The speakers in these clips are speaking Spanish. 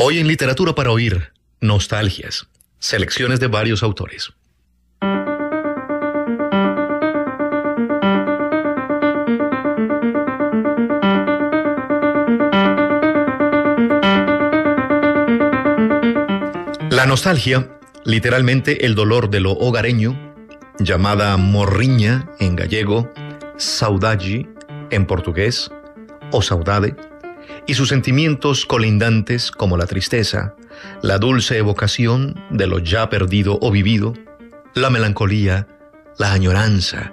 Hoy en Literatura para Oír, Nostalgias, selecciones de varios autores. La nostalgia, literalmente el dolor de lo hogareño, llamada morriña en gallego, saudade en portugués o saudade y sus sentimientos colindantes como la tristeza, la dulce evocación de lo ya perdido o vivido, la melancolía, la añoranza,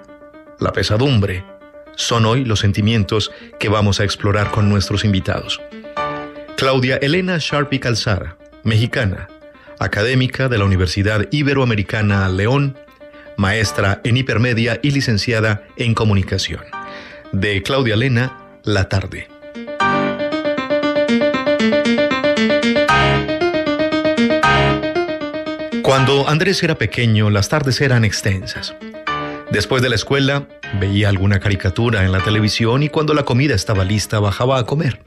la pesadumbre, son hoy los sentimientos que vamos a explorar con nuestros invitados. Claudia Elena Sharpi Calzara, mexicana, académica de la Universidad Iberoamericana León, maestra en hipermedia y licenciada en comunicación. De Claudia Elena, La Tarde. Cuando Andrés era pequeño, las tardes eran extensas. Después de la escuela, veía alguna caricatura en la televisión y cuando la comida estaba lista, bajaba a comer.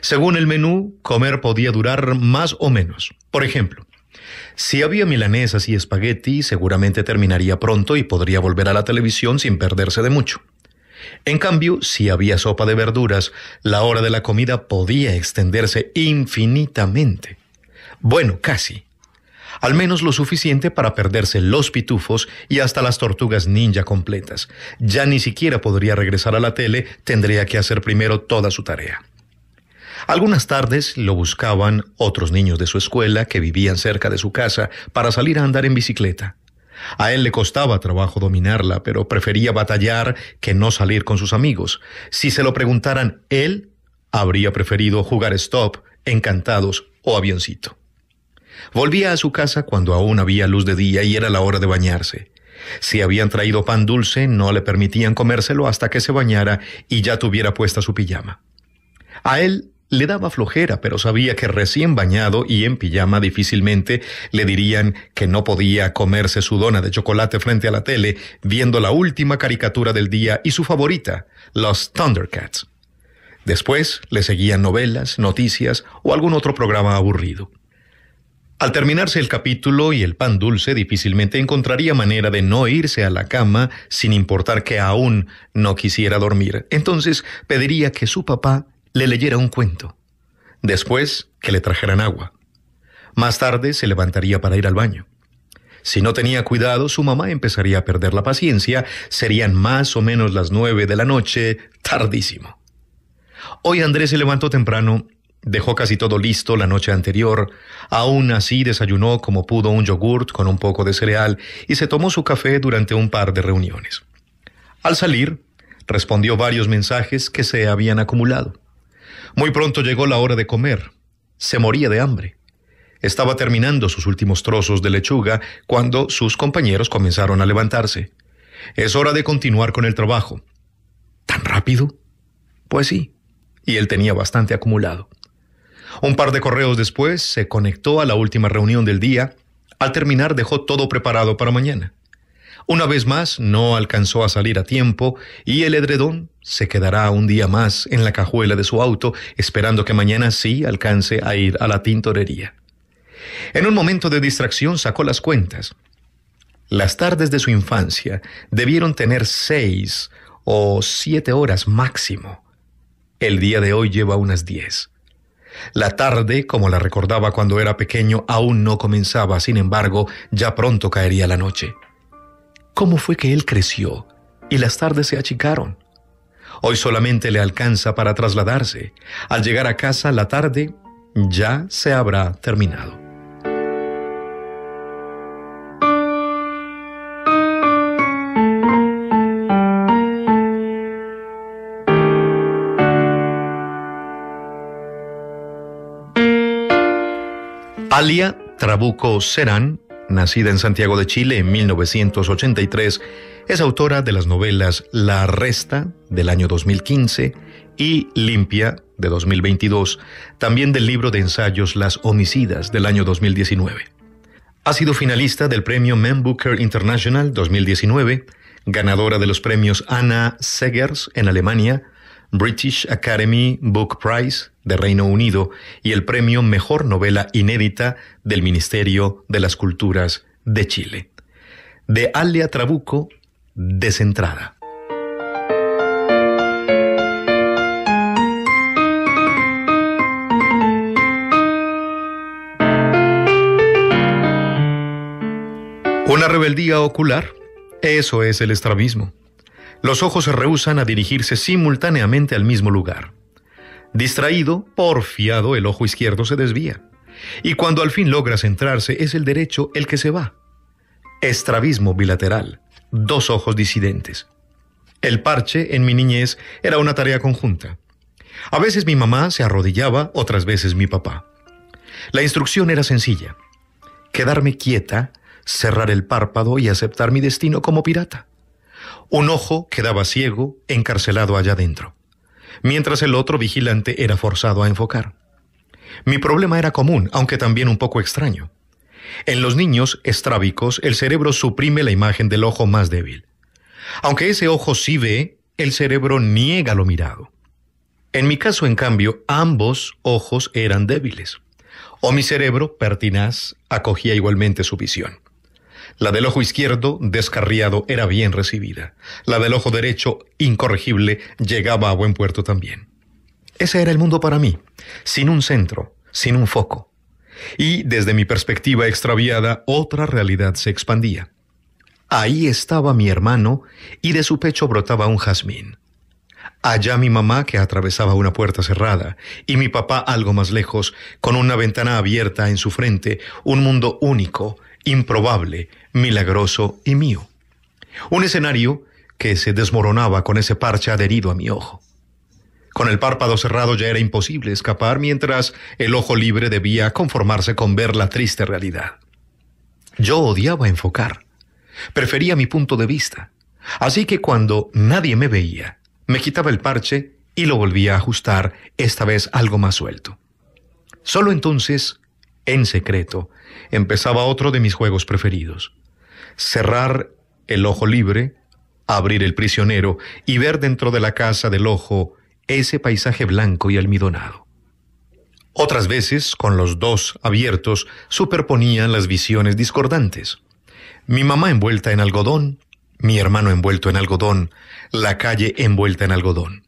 Según el menú, comer podía durar más o menos. Por ejemplo, si había milanesas y espagueti, seguramente terminaría pronto y podría volver a la televisión sin perderse de mucho. En cambio, si había sopa de verduras, la hora de la comida podía extenderse infinitamente. Bueno, casi al menos lo suficiente para perderse los pitufos y hasta las tortugas ninja completas. Ya ni siquiera podría regresar a la tele, tendría que hacer primero toda su tarea. Algunas tardes lo buscaban otros niños de su escuela que vivían cerca de su casa para salir a andar en bicicleta. A él le costaba trabajo dominarla, pero prefería batallar que no salir con sus amigos. Si se lo preguntaran él, habría preferido jugar stop, encantados o avioncito. Volvía a su casa cuando aún había luz de día y era la hora de bañarse. Si habían traído pan dulce, no le permitían comérselo hasta que se bañara y ya tuviera puesta su pijama. A él le daba flojera, pero sabía que recién bañado y en pijama difícilmente le dirían que no podía comerse su dona de chocolate frente a la tele, viendo la última caricatura del día y su favorita, los Thundercats. Después le seguían novelas, noticias o algún otro programa aburrido. Al terminarse el capítulo y el pan dulce difícilmente encontraría manera de no irse a la cama sin importar que aún no quisiera dormir. Entonces pediría que su papá le leyera un cuento. Después que le trajeran agua. Más tarde se levantaría para ir al baño. Si no tenía cuidado, su mamá empezaría a perder la paciencia. Serían más o menos las nueve de la noche, tardísimo. Hoy Andrés se levantó temprano Dejó casi todo listo la noche anterior. Aún así desayunó como pudo un yogurt con un poco de cereal y se tomó su café durante un par de reuniones. Al salir, respondió varios mensajes que se habían acumulado. Muy pronto llegó la hora de comer. Se moría de hambre. Estaba terminando sus últimos trozos de lechuga cuando sus compañeros comenzaron a levantarse. Es hora de continuar con el trabajo. ¿Tan rápido? Pues sí, y él tenía bastante acumulado. Un par de correos después se conectó a la última reunión del día. Al terminar dejó todo preparado para mañana. Una vez más no alcanzó a salir a tiempo y el edredón se quedará un día más en la cajuela de su auto esperando que mañana sí alcance a ir a la tintorería. En un momento de distracción sacó las cuentas. Las tardes de su infancia debieron tener seis o siete horas máximo. El día de hoy lleva unas diez. La tarde, como la recordaba cuando era pequeño, aún no comenzaba, sin embargo, ya pronto caería la noche. ¿Cómo fue que él creció y las tardes se achicaron? Hoy solamente le alcanza para trasladarse. Al llegar a casa, la tarde ya se habrá terminado. Alia Trabuco Serán, nacida en Santiago de Chile en 1983, es autora de las novelas La Resta del año 2015 y Limpia de 2022, también del libro de ensayos Las Homicidas del año 2019. Ha sido finalista del premio Men Booker International 2019, ganadora de los premios Anna Segers en Alemania, British Academy Book Prize de Reino Unido y el premio Mejor Novela Inédita del Ministerio de las Culturas de Chile. De Alia Trabuco, Desentrada. Una rebeldía ocular, eso es el estrabismo. Los ojos se rehusan a dirigirse simultáneamente al mismo lugar. Distraído, porfiado, el ojo izquierdo se desvía. Y cuando al fin logra centrarse, es el derecho el que se va. Estrabismo bilateral, dos ojos disidentes. El parche, en mi niñez, era una tarea conjunta. A veces mi mamá se arrodillaba, otras veces mi papá. La instrucción era sencilla. Quedarme quieta, cerrar el párpado y aceptar mi destino como pirata. Un ojo quedaba ciego, encarcelado allá adentro mientras el otro vigilante era forzado a enfocar. Mi problema era común, aunque también un poco extraño. En los niños estrábicos, el cerebro suprime la imagen del ojo más débil. Aunque ese ojo sí ve, el cerebro niega lo mirado. En mi caso, en cambio, ambos ojos eran débiles. O mi cerebro, pertinaz, acogía igualmente su visión. La del ojo izquierdo, descarriado, era bien recibida. La del ojo derecho, incorregible, llegaba a buen puerto también. Ese era el mundo para mí, sin un centro, sin un foco. Y desde mi perspectiva extraviada, otra realidad se expandía. Ahí estaba mi hermano y de su pecho brotaba un jazmín. Allá mi mamá que atravesaba una puerta cerrada y mi papá algo más lejos, con una ventana abierta en su frente, un mundo único, improbable, milagroso y mío. Un escenario que se desmoronaba con ese parche adherido a mi ojo. Con el párpado cerrado ya era imposible escapar mientras el ojo libre debía conformarse con ver la triste realidad. Yo odiaba enfocar. Prefería mi punto de vista. Así que cuando nadie me veía, me quitaba el parche y lo volvía a ajustar, esta vez algo más suelto. Solo entonces, en secreto, empezaba otro de mis juegos preferidos cerrar el ojo libre, abrir el prisionero y ver dentro de la casa del ojo ese paisaje blanco y almidonado. Otras veces, con los dos abiertos, superponían las visiones discordantes. Mi mamá envuelta en algodón, mi hermano envuelto en algodón, la calle envuelta en algodón.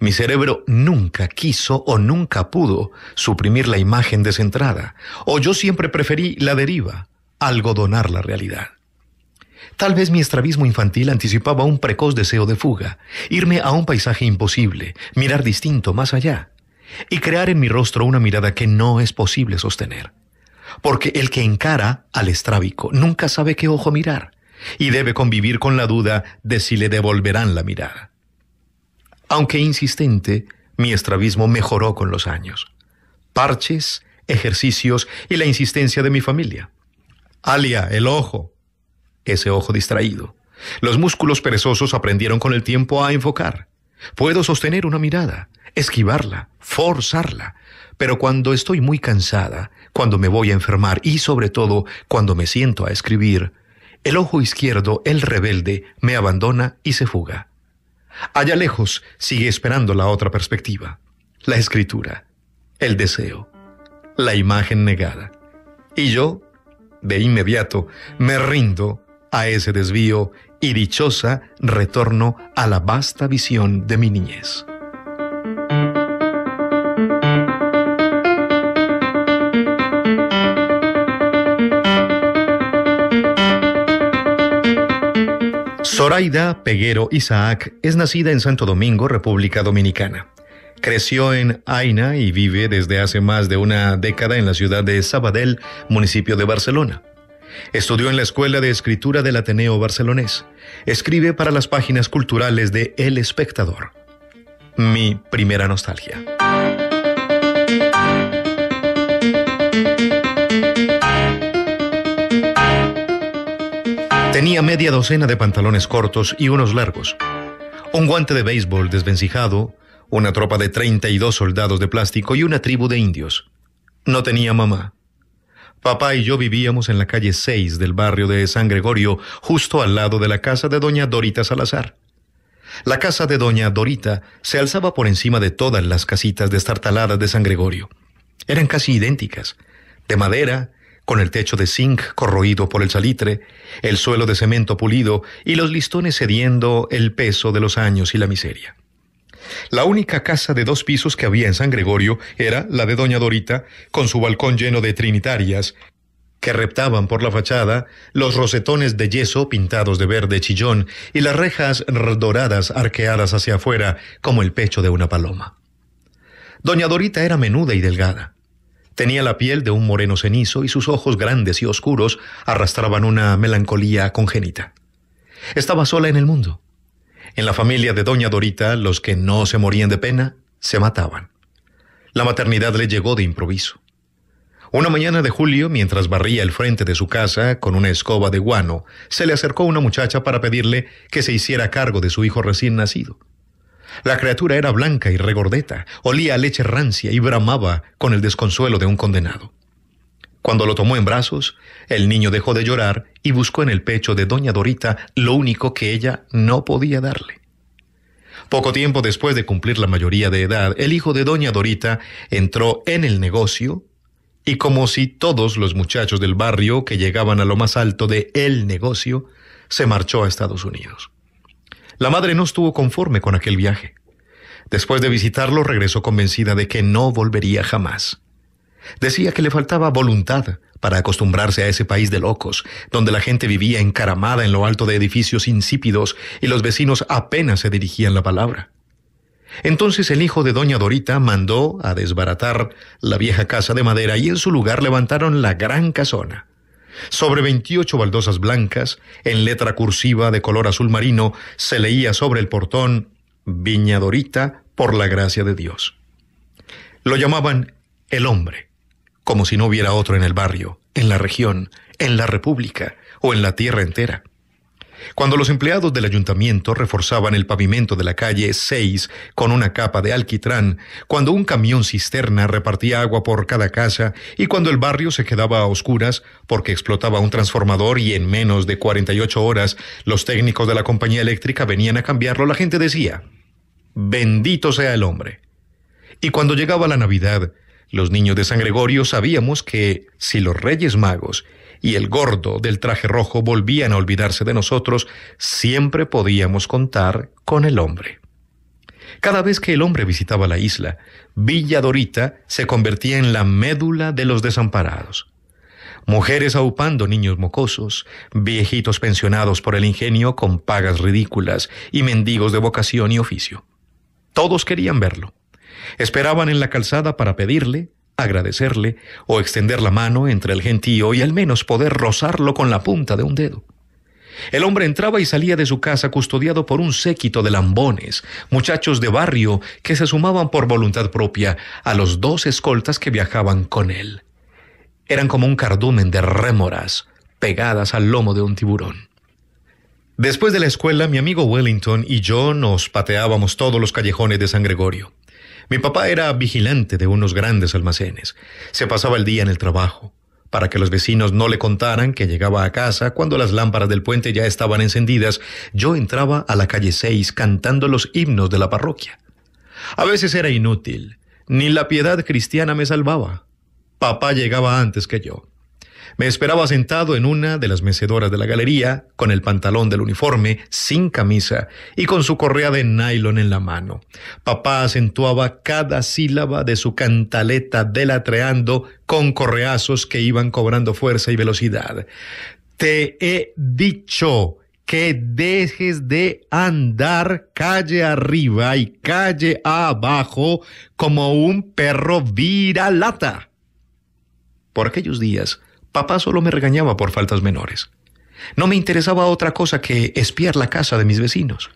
Mi cerebro nunca quiso o nunca pudo suprimir la imagen descentrada, o yo siempre preferí la deriva, algodonar la realidad. Tal vez mi estrabismo infantil anticipaba un precoz deseo de fuga, irme a un paisaje imposible, mirar distinto más allá, y crear en mi rostro una mirada que no es posible sostener. Porque el que encara al estrábico nunca sabe qué ojo mirar, y debe convivir con la duda de si le devolverán la mirada. Aunque insistente, mi estrabismo mejoró con los años. Parches, ejercicios y la insistencia de mi familia alia, el ojo, ese ojo distraído. Los músculos perezosos aprendieron con el tiempo a enfocar. Puedo sostener una mirada, esquivarla, forzarla, pero cuando estoy muy cansada, cuando me voy a enfermar y sobre todo cuando me siento a escribir, el ojo izquierdo, el rebelde, me abandona y se fuga. Allá lejos sigue esperando la otra perspectiva, la escritura, el deseo, la imagen negada. Y yo de inmediato me rindo a ese desvío y dichosa retorno a la vasta visión de mi niñez. Zoraida Peguero Isaac es nacida en Santo Domingo, República Dominicana. Creció en Aina y vive desde hace más de una década en la ciudad de Sabadell, municipio de Barcelona. Estudió en la Escuela de Escritura del Ateneo Barcelonés. Escribe para las páginas culturales de El Espectador. Mi primera nostalgia. Tenía media docena de pantalones cortos y unos largos, un guante de béisbol desvencijado, una tropa de 32 soldados de plástico y una tribu de indios. No tenía mamá. Papá y yo vivíamos en la calle 6 del barrio de San Gregorio, justo al lado de la casa de doña Dorita Salazar. La casa de doña Dorita se alzaba por encima de todas las casitas destartaladas de San Gregorio. Eran casi idénticas, de madera, con el techo de zinc corroído por el salitre, el suelo de cemento pulido y los listones cediendo el peso de los años y la miseria. La única casa de dos pisos que había en San Gregorio era la de doña Dorita, con su balcón lleno de trinitarias, que reptaban por la fachada, los rosetones de yeso pintados de verde chillón y las rejas doradas arqueadas hacia afuera como el pecho de una paloma. Doña Dorita era menuda y delgada. Tenía la piel de un moreno cenizo y sus ojos grandes y oscuros arrastraban una melancolía congénita. Estaba sola en el mundo. En la familia de doña Dorita, los que no se morían de pena, se mataban. La maternidad le llegó de improviso. Una mañana de julio, mientras barría el frente de su casa con una escoba de guano, se le acercó una muchacha para pedirle que se hiciera cargo de su hijo recién nacido. La criatura era blanca y regordeta, olía a leche rancia y bramaba con el desconsuelo de un condenado. Cuando lo tomó en brazos, el niño dejó de llorar y buscó en el pecho de doña Dorita lo único que ella no podía darle. Poco tiempo después de cumplir la mayoría de edad, el hijo de doña Dorita entró en el negocio y como si todos los muchachos del barrio que llegaban a lo más alto de el negocio, se marchó a Estados Unidos. La madre no estuvo conforme con aquel viaje. Después de visitarlo regresó convencida de que no volvería jamás. Decía que le faltaba voluntad para acostumbrarse a ese país de locos, donde la gente vivía encaramada en lo alto de edificios insípidos y los vecinos apenas se dirigían la palabra. Entonces el hijo de doña Dorita mandó a desbaratar la vieja casa de madera y en su lugar levantaron la gran casona. Sobre 28 baldosas blancas, en letra cursiva de color azul marino, se leía sobre el portón Viña Dorita por la gracia de Dios. Lo llamaban el hombre como si no hubiera otro en el barrio, en la región, en la república o en la tierra entera. Cuando los empleados del ayuntamiento reforzaban el pavimento de la calle 6 con una capa de alquitrán, cuando un camión cisterna repartía agua por cada casa y cuando el barrio se quedaba a oscuras porque explotaba un transformador y en menos de 48 horas los técnicos de la compañía eléctrica venían a cambiarlo, la gente decía, bendito sea el hombre. Y cuando llegaba la Navidad los niños de San Gregorio sabíamos que si los Reyes Magos y el gordo del traje rojo volvían a olvidarse de nosotros, siempre podíamos contar con el hombre. Cada vez que el hombre visitaba la isla, Villa Dorita se convertía en la médula de los desamparados. Mujeres aupando niños mocosos, viejitos pensionados por el ingenio con pagas ridículas y mendigos de vocación y oficio. Todos querían verlo. Esperaban en la calzada para pedirle, agradecerle o extender la mano entre el gentío y al menos poder rozarlo con la punta de un dedo. El hombre entraba y salía de su casa custodiado por un séquito de lambones, muchachos de barrio que se sumaban por voluntad propia a los dos escoltas que viajaban con él. Eran como un cardumen de rémoras pegadas al lomo de un tiburón. Después de la escuela, mi amigo Wellington y yo nos pateábamos todos los callejones de San Gregorio. Mi papá era vigilante de unos grandes almacenes. Se pasaba el día en el trabajo, para que los vecinos no le contaran que llegaba a casa cuando las lámparas del puente ya estaban encendidas, yo entraba a la calle 6 cantando los himnos de la parroquia. A veces era inútil, ni la piedad cristiana me salvaba. Papá llegaba antes que yo. Me esperaba sentado en una de las mecedoras de la galería, con el pantalón del uniforme, sin camisa y con su correa de nylon en la mano. Papá acentuaba cada sílaba de su cantaleta delatreando con correazos que iban cobrando fuerza y velocidad. Te he dicho que dejes de andar calle arriba y calle abajo como un perro viralata. Por aquellos días, Papá solo me regañaba por faltas menores. No me interesaba otra cosa que espiar la casa de mis vecinos.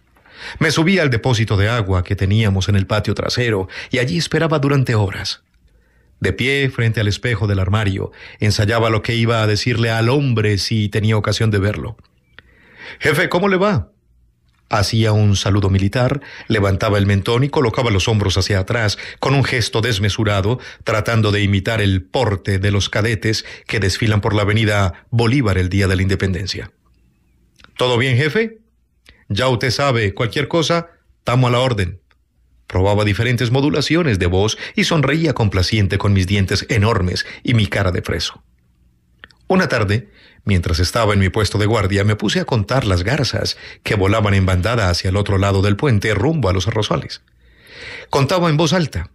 Me subía al depósito de agua que teníamos en el patio trasero y allí esperaba durante horas. De pie frente al espejo del armario, ensayaba lo que iba a decirle al hombre si tenía ocasión de verlo. Jefe, ¿cómo le va? Hacía un saludo militar, levantaba el mentón y colocaba los hombros hacia atrás, con un gesto desmesurado, tratando de imitar el porte de los cadetes que desfilan por la avenida Bolívar el día de la independencia. ¿Todo bien, jefe? Ya usted sabe, cualquier cosa, tamo a la orden. Probaba diferentes modulaciones de voz y sonreía complaciente con mis dientes enormes y mi cara de preso. Una tarde, Mientras estaba en mi puesto de guardia me puse a contar las garzas que volaban en bandada hacia el otro lado del puente rumbo a los arrozales. Contaba en voz alta.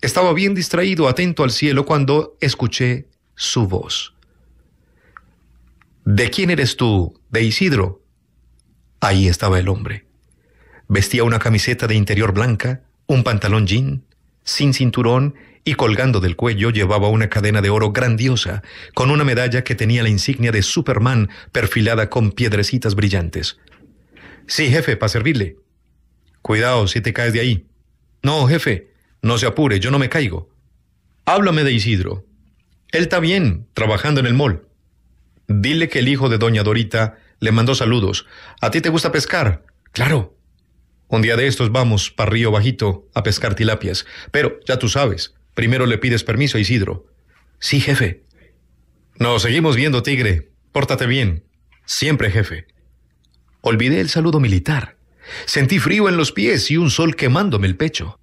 Estaba bien distraído, atento al cielo, cuando escuché su voz. ¿De quién eres tú? ¿De Isidro? Ahí estaba el hombre. Vestía una camiseta de interior blanca, un pantalón jean, sin cinturón y colgando del cuello llevaba una cadena de oro grandiosa, con una medalla que tenía la insignia de Superman perfilada con piedrecitas brillantes. Sí, jefe, para servirle. Cuidado si te caes de ahí. No, jefe, no se apure, yo no me caigo. Háblame de Isidro. Él está bien, trabajando en el mall. Dile que el hijo de doña Dorita le mandó saludos. ¿A ti te gusta pescar? Claro. Un día de estos vamos para Río Bajito a pescar tilapias, pero ya tú sabes, Primero le pides permiso a Isidro. Sí, jefe. Nos seguimos viendo, tigre. Pórtate bien. Siempre, jefe. Olvidé el saludo militar. Sentí frío en los pies y un sol quemándome el pecho.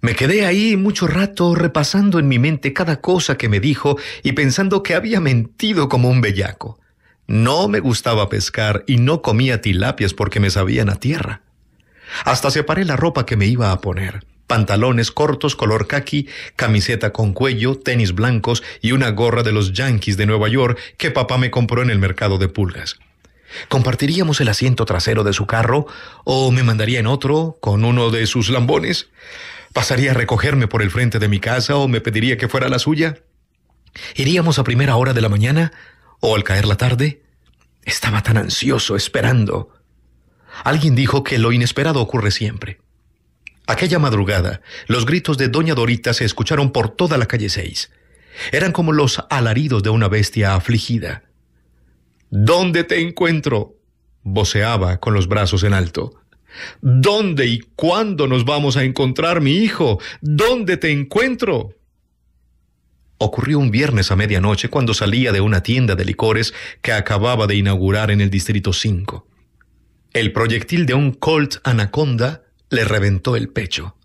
Me quedé ahí mucho rato repasando en mi mente cada cosa que me dijo y pensando que había mentido como un bellaco. No me gustaba pescar y no comía tilapias porque me sabían a tierra. Hasta separé la ropa que me iba a poner pantalones cortos color khaki, camiseta con cuello, tenis blancos y una gorra de los Yankees de Nueva York que papá me compró en el mercado de pulgas. ¿Compartiríamos el asiento trasero de su carro o me mandaría en otro con uno de sus lambones? ¿Pasaría a recogerme por el frente de mi casa o me pediría que fuera la suya? ¿Iríamos a primera hora de la mañana o al caer la tarde? Estaba tan ansioso esperando. Alguien dijo que lo inesperado ocurre siempre. Aquella madrugada, los gritos de Doña Dorita se escucharon por toda la calle 6. Eran como los alaridos de una bestia afligida. ¿Dónde te encuentro? voceaba con los brazos en alto. ¿Dónde y cuándo nos vamos a encontrar, mi hijo? ¿Dónde te encuentro? Ocurrió un viernes a medianoche cuando salía de una tienda de licores que acababa de inaugurar en el Distrito 5. El proyectil de un Colt Anaconda le reventó el pecho.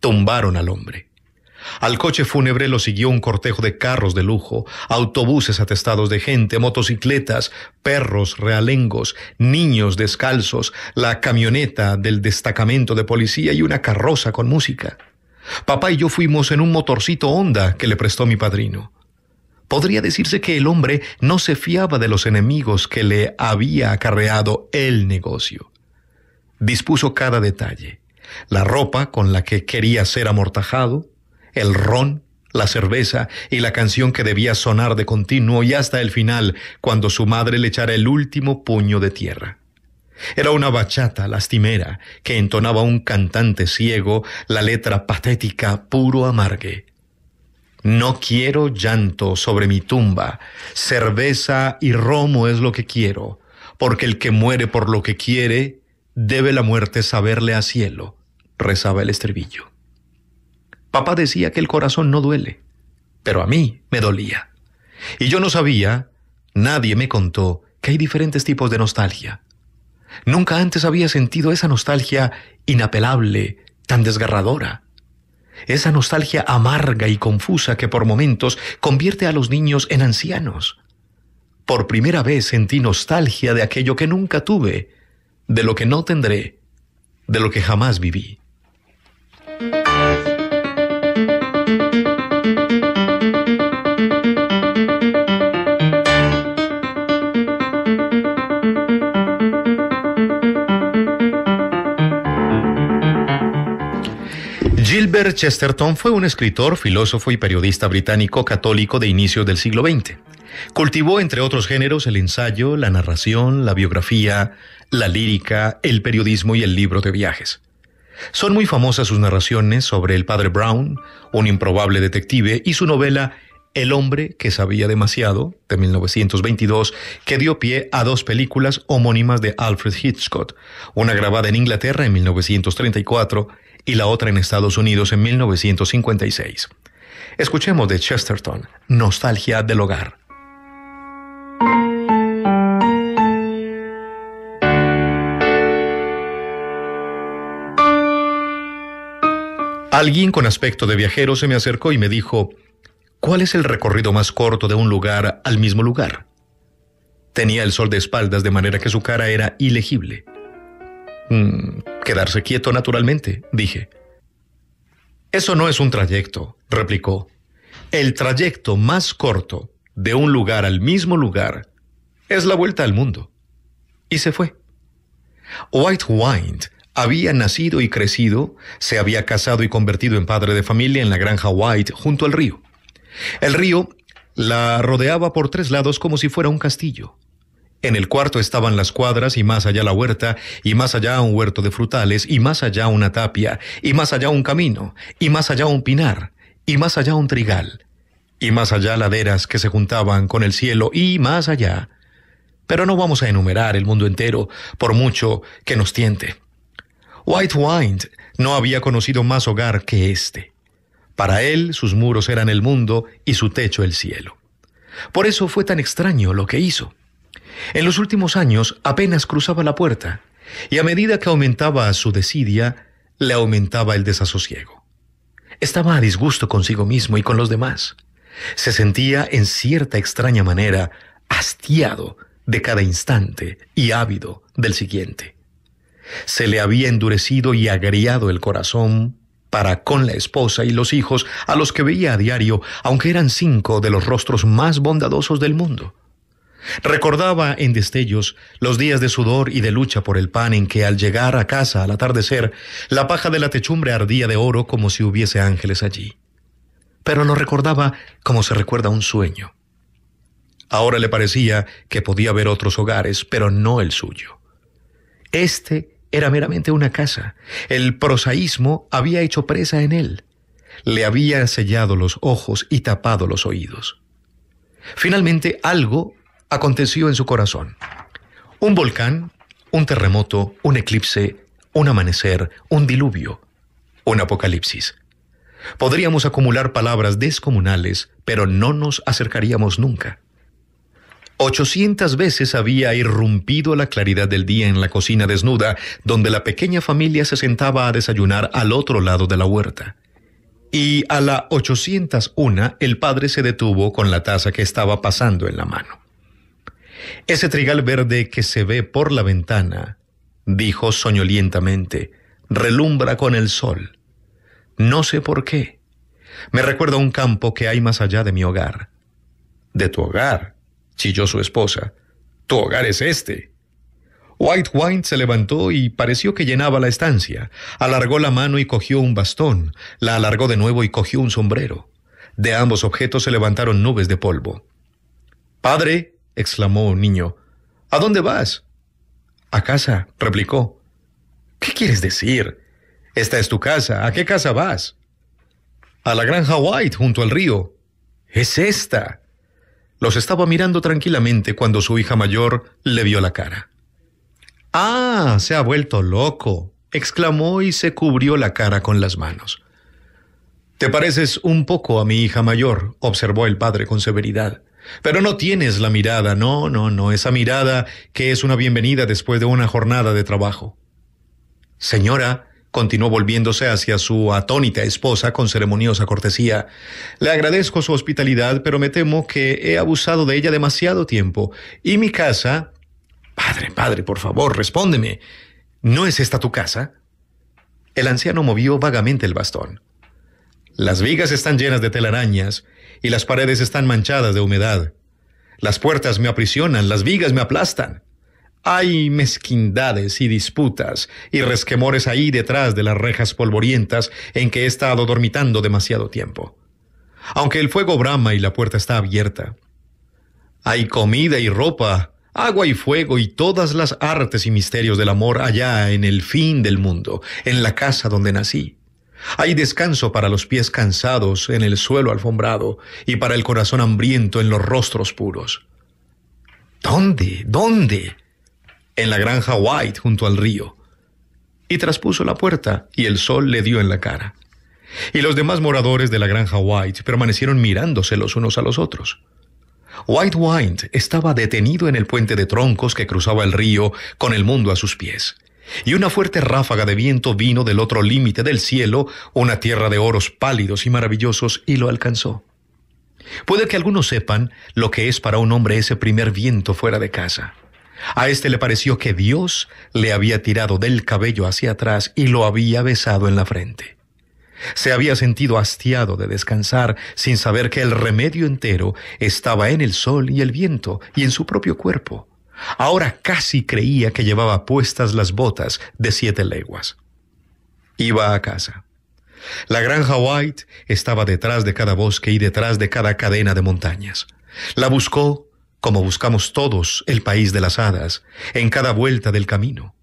Tumbaron al hombre. Al coche fúnebre lo siguió un cortejo de carros de lujo, autobuses atestados de gente, motocicletas, perros realengos, niños descalzos, la camioneta del destacamento de policía y una carroza con música. Papá y yo fuimos en un motorcito Honda que le prestó mi padrino. Podría decirse que el hombre no se fiaba de los enemigos que le había acarreado el negocio dispuso cada detalle, la ropa con la que quería ser amortajado, el ron, la cerveza y la canción que debía sonar de continuo y hasta el final, cuando su madre le echara el último puño de tierra. Era una bachata lastimera que entonaba un cantante ciego la letra patética puro amargue. No quiero llanto sobre mi tumba, cerveza y romo es lo que quiero, porque el que muere por lo que quiere, Debe la muerte saberle a cielo, rezaba el estribillo. Papá decía que el corazón no duele, pero a mí me dolía. Y yo no sabía, nadie me contó, que hay diferentes tipos de nostalgia. Nunca antes había sentido esa nostalgia inapelable, tan desgarradora. Esa nostalgia amarga y confusa que por momentos convierte a los niños en ancianos. Por primera vez sentí nostalgia de aquello que nunca tuve, de lo que no tendré, de lo que jamás viví. Gilbert Chesterton fue un escritor, filósofo y periodista británico católico de inicios del siglo XX. Cultivó, entre otros géneros, el ensayo, la narración, la biografía, la lírica, el periodismo y el libro de viajes. Son muy famosas sus narraciones sobre el padre Brown, un improbable detective, y su novela El hombre que sabía demasiado, de 1922, que dio pie a dos películas homónimas de Alfred Hitchcock, una grabada en Inglaterra en 1934 y la otra en Estados Unidos en 1956. Escuchemos de Chesterton, Nostalgia del Hogar. Alguien con aspecto de viajero se me acercó y me dijo, ¿cuál es el recorrido más corto de un lugar al mismo lugar? Tenía el sol de espaldas de manera que su cara era ilegible. Mm, quedarse quieto naturalmente, dije. Eso no es un trayecto, replicó. El trayecto más corto de un lugar al mismo lugar es la vuelta al mundo. Y se fue. White Wind había nacido y crecido, se había casado y convertido en padre de familia en la granja White junto al río. El río la rodeaba por tres lados como si fuera un castillo. En el cuarto estaban las cuadras y más allá la huerta, y más allá un huerto de frutales, y más allá una tapia, y más allá un camino, y más allá un pinar, y más allá un trigal, y más allá laderas que se juntaban con el cielo, y más allá. Pero no vamos a enumerar el mundo entero, por mucho que nos tiente. White Wind no había conocido más hogar que este. Para él sus muros eran el mundo y su techo el cielo. Por eso fue tan extraño lo que hizo. En los últimos años apenas cruzaba la puerta, y a medida que aumentaba su desidia, le aumentaba el desasosiego. Estaba a disgusto consigo mismo y con los demás. Se sentía, en cierta extraña manera, hastiado de cada instante y ávido del siguiente. Se le había endurecido y agriado el corazón para con la esposa y los hijos a los que veía a diario, aunque eran cinco de los rostros más bondadosos del mundo. Recordaba en destellos los días de sudor y de lucha por el pan en que al llegar a casa al atardecer, la paja de la techumbre ardía de oro como si hubiese ángeles allí. Pero lo recordaba como se recuerda un sueño. Ahora le parecía que podía ver otros hogares, pero no el suyo. Este era meramente una casa. El prosaísmo había hecho presa en él. Le había sellado los ojos y tapado los oídos. Finalmente algo aconteció en su corazón. Un volcán, un terremoto, un eclipse, un amanecer, un diluvio, un apocalipsis. Podríamos acumular palabras descomunales, pero no nos acercaríamos nunca. Ochocientas veces había irrumpido la claridad del día en la cocina desnuda, donde la pequeña familia se sentaba a desayunar al otro lado de la huerta. Y a la ochocientas una, el padre se detuvo con la taza que estaba pasando en la mano. Ese trigal verde que se ve por la ventana, dijo soñolientamente, relumbra con el sol. No sé por qué. Me recuerda un campo que hay más allá de mi hogar. ¿De tu hogar? chilló su esposa. Tu hogar es este. White White se levantó y pareció que llenaba la estancia. Alargó la mano y cogió un bastón. La alargó de nuevo y cogió un sombrero. De ambos objetos se levantaron nubes de polvo. Padre, exclamó un niño, ¿a dónde vas? A casa, replicó. ¿Qué quieres decir? Esta es tu casa. ¿A qué casa vas? A la granja White, junto al río. Es esta. Los estaba mirando tranquilamente cuando su hija mayor le vio la cara. Ah, se ha vuelto loco, exclamó y se cubrió la cara con las manos. Te pareces un poco a mi hija mayor, observó el padre con severidad. Pero no tienes la mirada, no, no, no, esa mirada que es una bienvenida después de una jornada de trabajo. Señora, continuó volviéndose hacia su atónita esposa con ceremoniosa cortesía. Le agradezco su hospitalidad, pero me temo que he abusado de ella demasiado tiempo. Y mi casa... Padre, padre, por favor, respóndeme. ¿No es esta tu casa? El anciano movió vagamente el bastón. Las vigas están llenas de telarañas y las paredes están manchadas de humedad. Las puertas me aprisionan, las vigas me aplastan. Hay mezquindades y disputas y resquemores ahí detrás de las rejas polvorientas en que he estado dormitando demasiado tiempo. Aunque el fuego brama y la puerta está abierta. Hay comida y ropa, agua y fuego y todas las artes y misterios del amor allá en el fin del mundo, en la casa donde nací. Hay descanso para los pies cansados en el suelo alfombrado y para el corazón hambriento en los rostros puros. ¿Dónde? ¿Dónde? en la granja White junto al río. Y traspuso la puerta y el sol le dio en la cara. Y los demás moradores de la granja White permanecieron mirándose los unos a los otros. White Wind estaba detenido en el puente de troncos que cruzaba el río con el mundo a sus pies. Y una fuerte ráfaga de viento vino del otro límite del cielo, una tierra de oros pálidos y maravillosos, y lo alcanzó. Puede que algunos sepan lo que es para un hombre ese primer viento fuera de casa. A este le pareció que Dios le había tirado del cabello hacia atrás y lo había besado en la frente. Se había sentido hastiado de descansar sin saber que el remedio entero estaba en el sol y el viento y en su propio cuerpo. Ahora casi creía que llevaba puestas las botas de siete leguas. Iba a casa. La granja White estaba detrás de cada bosque y detrás de cada cadena de montañas. La buscó como buscamos todos el país de las hadas, en cada vuelta del camino.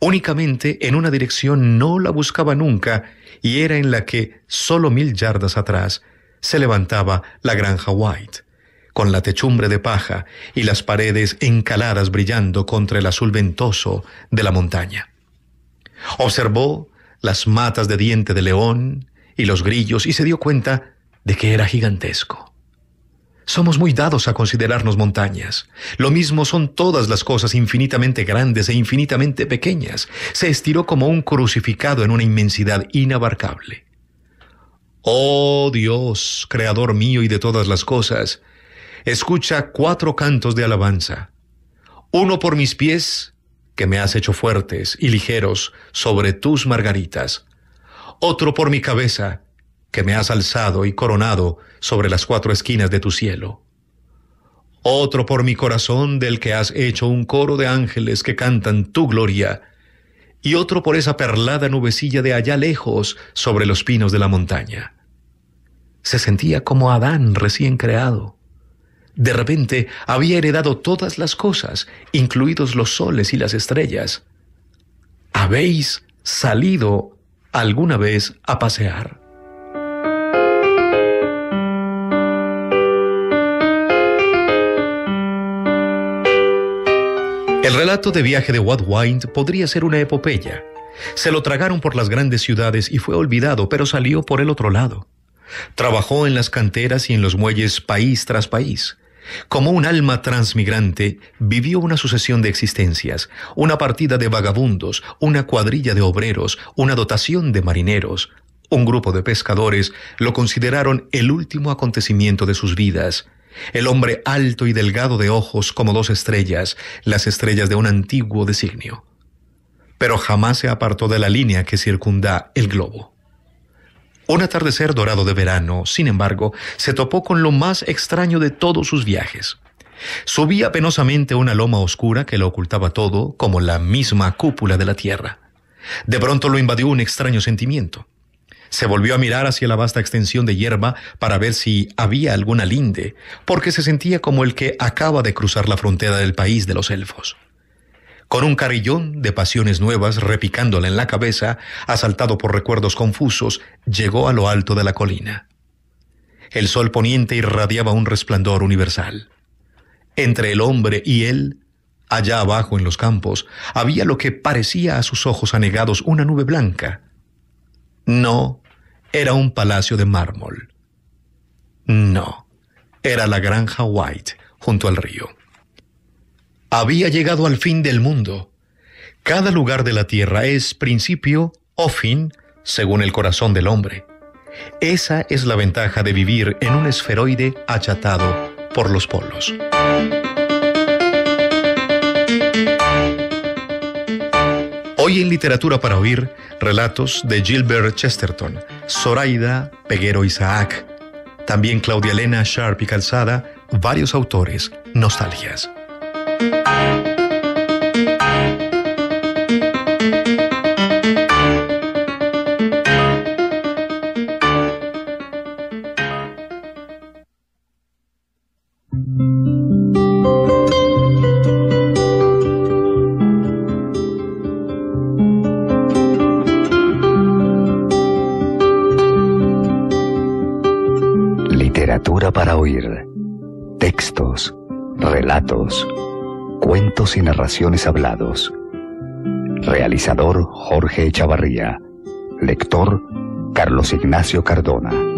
Únicamente en una dirección no la buscaba nunca y era en la que, solo mil yardas atrás, se levantaba la granja White, con la techumbre de paja y las paredes encaladas brillando contra el azul ventoso de la montaña. Observó las matas de diente de león y los grillos y se dio cuenta de que era gigantesco. Somos muy dados a considerarnos montañas. Lo mismo son todas las cosas infinitamente grandes e infinitamente pequeñas. Se estiró como un crucificado en una inmensidad inabarcable. Oh Dios, creador mío y de todas las cosas, escucha cuatro cantos de alabanza. Uno por mis pies, que me has hecho fuertes y ligeros sobre tus margaritas. Otro por mi cabeza, que me has alzado y coronado sobre las cuatro esquinas de tu cielo. Otro por mi corazón del que has hecho un coro de ángeles que cantan tu gloria, y otro por esa perlada nubecilla de allá lejos sobre los pinos de la montaña. Se sentía como Adán recién creado. De repente había heredado todas las cosas, incluidos los soles y las estrellas. ¿Habéis salido alguna vez a pasear? El relato de viaje de Watt Wind podría ser una epopeya. Se lo tragaron por las grandes ciudades y fue olvidado, pero salió por el otro lado. Trabajó en las canteras y en los muelles país tras país. Como un alma transmigrante, vivió una sucesión de existencias, una partida de vagabundos, una cuadrilla de obreros, una dotación de marineros. Un grupo de pescadores lo consideraron el último acontecimiento de sus vidas el hombre alto y delgado de ojos como dos estrellas, las estrellas de un antiguo designio. Pero jamás se apartó de la línea que circunda el globo. Un atardecer dorado de verano, sin embargo, se topó con lo más extraño de todos sus viajes. Subía penosamente una loma oscura que lo ocultaba todo, como la misma cúpula de la tierra. De pronto lo invadió un extraño sentimiento. Se volvió a mirar hacia la vasta extensión de hierba para ver si había alguna linde, porque se sentía como el que acaba de cruzar la frontera del país de los elfos. Con un carrillón de pasiones nuevas repicándole en la cabeza, asaltado por recuerdos confusos, llegó a lo alto de la colina. El sol poniente irradiaba un resplandor universal. Entre el hombre y él, allá abajo en los campos, había lo que parecía a sus ojos anegados una nube blanca. No, era un palacio de mármol. No, era la granja White, junto al río. Había llegado al fin del mundo. Cada lugar de la tierra es principio o fin, según el corazón del hombre. Esa es la ventaja de vivir en un esferoide achatado por los polos. Hoy en Literatura para Oír, relatos de Gilbert Chesterton, Zoraida Peguero Isaac, también Claudia Elena Sharp y Calzada, varios autores, nostalgias. hablados. Realizador Jorge Echavarría. Lector Carlos Ignacio Cardona.